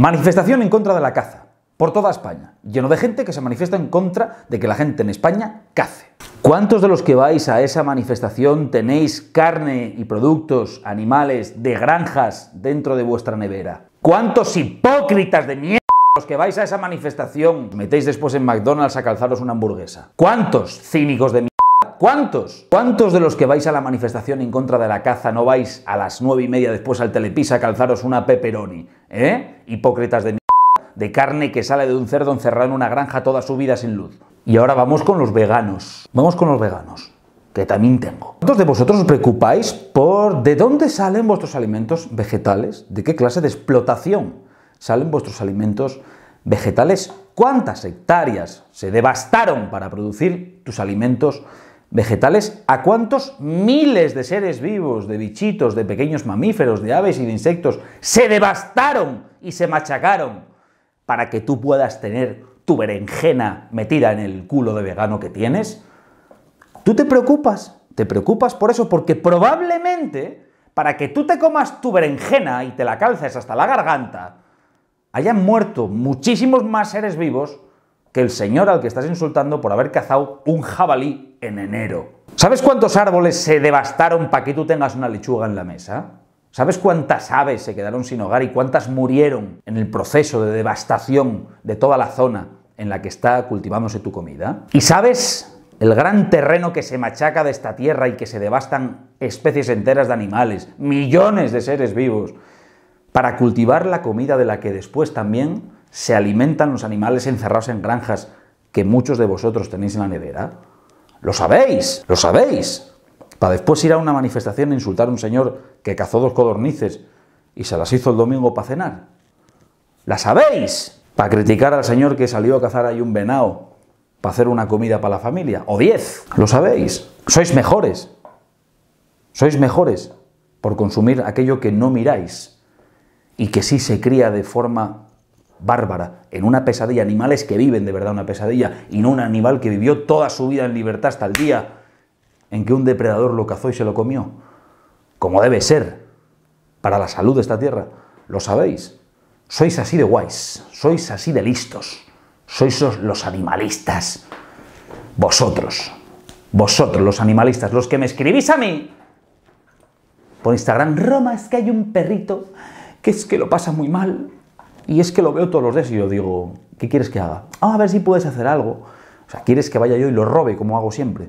Manifestación en contra de la caza, por toda España, lleno de gente que se manifiesta en contra de que la gente en España cace. ¿Cuántos de los que vais a esa manifestación tenéis carne y productos, animales de granjas dentro de vuestra nevera? ¿Cuántos hipócritas de mierda? Los que vais a esa manifestación metéis después en McDonald's a calzaros una hamburguesa. ¿Cuántos cínicos de mierda? ¿Cuántos? ¿Cuántos de los que vais a la manifestación en contra de la caza no vais a las nueve y media después al Telepisa a calzaros una pepperoni? ¿Eh? Hipócritas de de carne que sale de un cerdo encerrado en una granja toda su vida sin luz. Y ahora vamos con los veganos. Vamos con los veganos, que también tengo. ¿Cuántos de vosotros os preocupáis por de dónde salen vuestros alimentos vegetales? ¿De qué clase de explotación salen vuestros alimentos vegetales? ¿Cuántas hectáreas se devastaron para producir tus alimentos vegetales a cuántos miles de seres vivos, de bichitos, de pequeños mamíferos, de aves y de insectos se devastaron y se machacaron para que tú puedas tener tu berenjena metida en el culo de vegano que tienes? Tú te preocupas, te preocupas por eso, porque probablemente para que tú te comas tu berenjena y te la calces hasta la garganta, hayan muerto muchísimos más seres vivos que el señor al que estás insultando por haber cazado un jabalí en enero. ¿Sabes cuántos árboles se devastaron para que tú tengas una lechuga en la mesa? ¿Sabes cuántas aves se quedaron sin hogar y cuántas murieron en el proceso de devastación de toda la zona en la que está cultivándose tu comida? ¿Y sabes el gran terreno que se machaca de esta tierra y que se devastan especies enteras de animales, millones de seres vivos, para cultivar la comida de la que después también ¿Se alimentan los animales encerrados en granjas que muchos de vosotros tenéis en la nevera? Lo sabéis, lo sabéis. Para después ir a una manifestación e insultar a un señor que cazó dos codornices y se las hizo el domingo para cenar. ¿La sabéis? Para criticar al señor que salió a cazar ahí un venado para hacer una comida para la familia. O diez. ¿Lo sabéis? Sois mejores. Sois mejores por consumir aquello que no miráis y que sí se cría de forma bárbara, en una pesadilla, animales que viven de verdad una pesadilla, y no un animal que vivió toda su vida en libertad hasta el día en que un depredador lo cazó y se lo comió, como debe ser, para la salud de esta tierra. Lo sabéis. Sois así de guays, sois así de listos, sois los animalistas. Vosotros, vosotros los animalistas, los que me escribís a mí por Instagram, Roma, es que hay un perrito que es que lo pasa muy mal, y es que lo veo todos los días y yo digo, ¿qué quieres que haga? Ah, a ver si puedes hacer algo. O sea, ¿quieres que vaya yo y lo robe como hago siempre?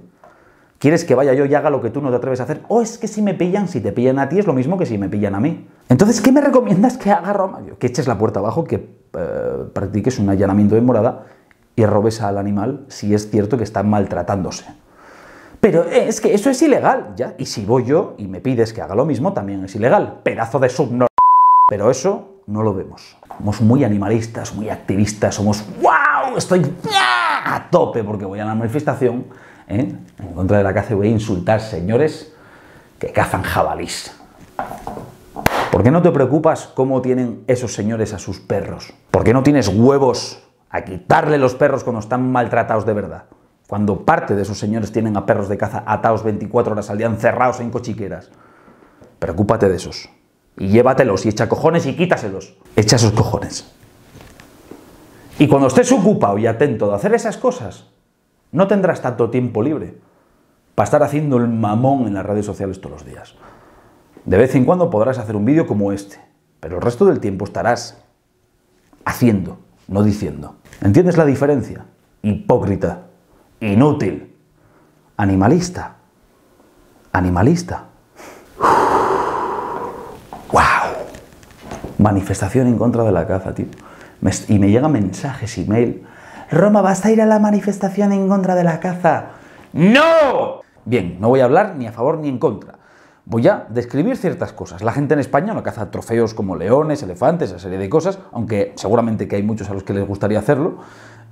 ¿Quieres que vaya yo y haga lo que tú no te atreves a hacer? O es que si me pillan, si te pillan a ti es lo mismo que si me pillan a mí. Entonces, ¿qué me recomiendas que haga Roma? Que eches la puerta abajo, que eh, practiques un allanamiento de morada y robes al animal si es cierto que está maltratándose. Pero eh, es que eso es ilegal, ¿ya? Y si voy yo y me pides que haga lo mismo, también es ilegal. Pedazo de subnormal. Pero eso no lo vemos somos muy animalistas, muy activistas, somos ¡wow! Estoy a tope porque voy a la manifestación ¿eh? en contra de la caza y voy a insultar señores que cazan jabalís. ¿Por qué no te preocupas cómo tienen esos señores a sus perros? ¿Por qué no tienes huevos a quitarle los perros cuando están maltratados de verdad? Cuando parte de esos señores tienen a perros de caza atados 24 horas al día, encerrados en cochiqueras. Preocúpate de esos y llévatelos y echa cojones y quítaselos. Echa esos cojones. Y cuando estés ocupado y atento de hacer esas cosas, no tendrás tanto tiempo libre para estar haciendo el mamón en las redes sociales todos los días. De vez en cuando podrás hacer un vídeo como este, pero el resto del tiempo estarás haciendo, no diciendo. ¿Entiendes la diferencia? Hipócrita, inútil, animalista, animalista. manifestación en contra de la caza, tío. y me llegan mensajes, email. Roma, ¿vas a ir a la manifestación en contra de la caza? ¡No! Bien, no voy a hablar ni a favor ni en contra. Voy a describir ciertas cosas. La gente en España no caza trofeos como leones, elefantes, esa serie de cosas, aunque seguramente que hay muchos a los que les gustaría hacerlo.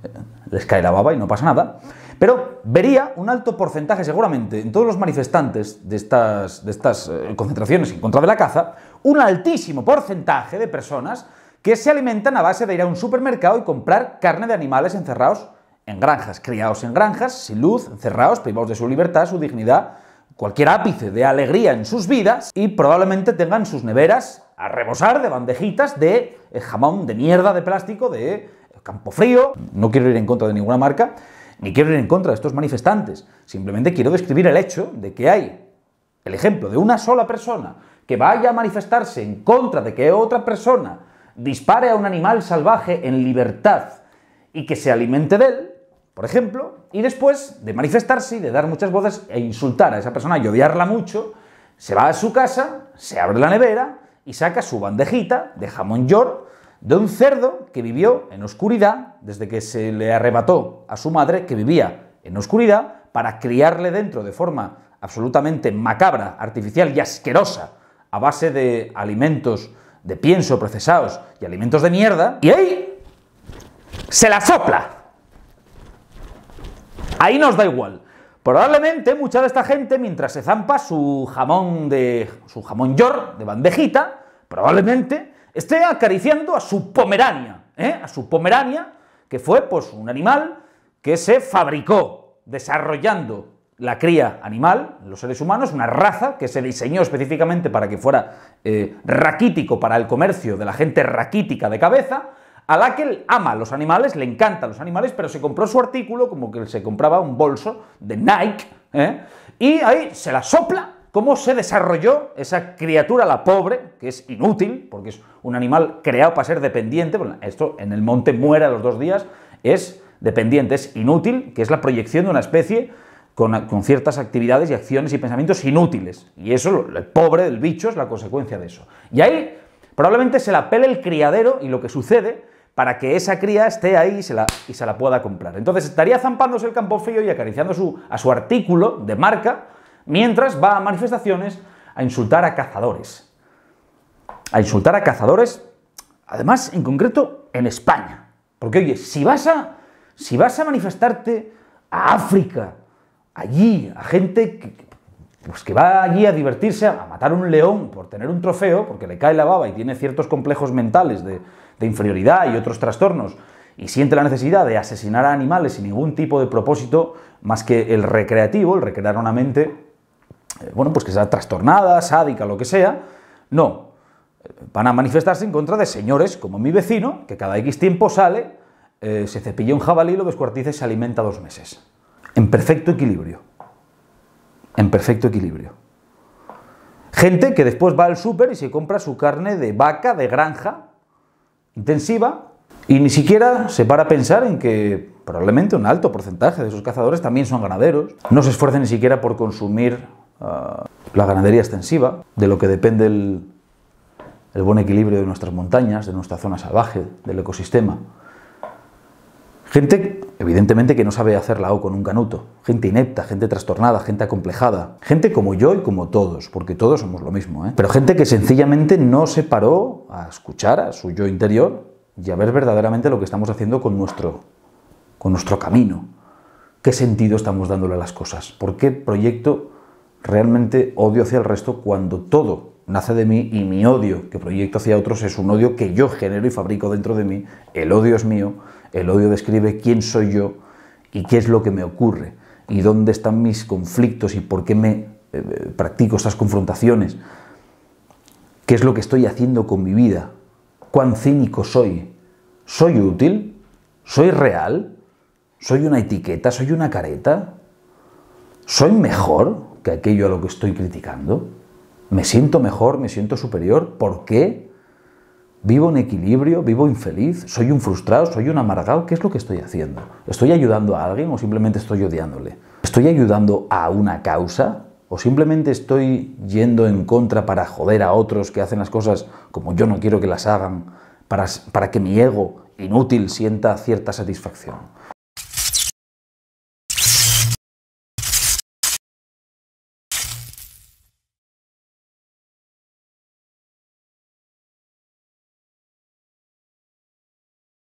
Eh, les cae la baba y no pasa nada. Pero vería un alto porcentaje seguramente en todos los manifestantes de estas, de estas eh, concentraciones en contra de la caza, un altísimo porcentaje de personas que se alimentan a base de ir a un supermercado y comprar carne de animales encerrados en granjas, criados en granjas, sin luz, encerrados, privados de su libertad, su dignidad, cualquier ápice de alegría en sus vidas y probablemente tengan sus neveras a rebosar de bandejitas de eh, jamón de mierda de plástico de eh, campo frío, no quiero ir en contra de ninguna marca, ni quiero ir en contra de estos manifestantes, simplemente quiero describir el hecho de que hay el ejemplo de una sola persona que vaya a manifestarse en contra de que otra persona dispare a un animal salvaje en libertad y que se alimente de él, por ejemplo, y después de manifestarse y de dar muchas voces e insultar a esa persona y odiarla mucho, se va a su casa, se abre la nevera y saca su bandejita de jamón york de un cerdo que vivió en oscuridad desde que se le arrebató a su madre, que vivía en oscuridad, para criarle dentro de forma absolutamente macabra, artificial y asquerosa, a base de alimentos de pienso procesados y alimentos de mierda, y ahí se la sopla. Ahí nos da igual. Probablemente mucha de esta gente, mientras se zampa su jamón de. su jamón york de bandejita, probablemente esté acariciando a su pomerania, ¿eh? a su pomerania, que fue pues un animal que se fabricó desarrollando la cría animal, los seres humanos, una raza que se diseñó específicamente para que fuera eh, raquítico para el comercio de la gente raquítica de cabeza, a la que ama los animales, le encantan los animales, pero se compró su artículo como que se compraba un bolso de Nike, ¿eh? y ahí se la sopla cómo se desarrolló esa criatura, la pobre, que es inútil, porque es un animal creado para ser dependiente, esto en el monte muere a los dos días, es dependiente, es inútil, que es la proyección de una especie con, ciertas actividades y acciones y pensamientos inútiles. Y eso, el pobre del bicho, es la consecuencia de eso. Y ahí probablemente se la pele el criadero y lo que sucede para que esa cría esté ahí y se, la, y se la pueda comprar. Entonces estaría zampándose el campo frío y acariciando su, a su artículo de marca, mientras va a manifestaciones a insultar a cazadores. A insultar a cazadores, además, en concreto, en España. Porque, oye, si vas a, si vas a manifestarte a África, allí, a gente que, pues que va allí a divertirse, a matar un león por tener un trofeo, porque le cae la baba y tiene ciertos complejos mentales de, de inferioridad y otros trastornos, y siente la necesidad de asesinar a animales sin ningún tipo de propósito más que el recreativo, el recrear una mente, eh, bueno, pues que sea trastornada, sádica, lo que sea. No, van a manifestarse en contra de señores como mi vecino, que cada X tiempo sale, eh, se cepilla un jabalí, lo descuartiza y se alimenta dos meses. En perfecto equilibrio. En perfecto equilibrio. Gente que después va al súper y se compra su carne de vaca, de granja, intensiva, y ni siquiera se para a pensar en que probablemente un alto porcentaje de esos cazadores también son ganaderos. No se esfuerzan ni siquiera por consumir Ah, la ganadería extensiva, de lo que depende el, buen equilibrio de nuestras montañas, de nuestra zona salvaje, del ecosistema. Gente, evidentemente, que no sabe hacer la O con un canuto. Gente inepta, gente trastornada, gente acomplejada. Gente como yo y como todos, porque todos somos lo mismo. ¿eh? Pero gente que sencillamente no se paró a escuchar a su yo interior y a ver verdaderamente lo que estamos haciendo con nuestro, con nuestro camino. ¿Qué sentido estamos dándole a las cosas? ¿Por qué proyecto realmente odio hacia el resto cuando todo nace de mí y mi odio que proyecto hacia otros es un odio que yo genero y fabrico dentro de mí. El odio es mío, el odio describe quién soy yo y qué es lo que me ocurre y dónde están mis conflictos y por qué me eh, practico estas confrontaciones. ¿Qué es lo que estoy haciendo con mi vida? ¿Cuán cínico soy? ¿Soy útil? ¿Soy real? ¿Soy una etiqueta? ¿Soy una careta? ¿Soy mejor que aquello a lo que estoy criticando? ¿Me siento mejor? ¿Me siento superior? ¿Por qué? ¿Vivo en equilibrio? ¿Vivo infeliz? ¿Soy un frustrado? ¿Soy un amargado? ¿Qué es lo que estoy haciendo? ¿Estoy ayudando a alguien o simplemente estoy odiándole? ¿Estoy ayudando a una causa? ¿O simplemente estoy yendo en contra para joder a otros que hacen las cosas como yo no quiero que las hagan, para, para que mi ego inútil sienta cierta satisfacción?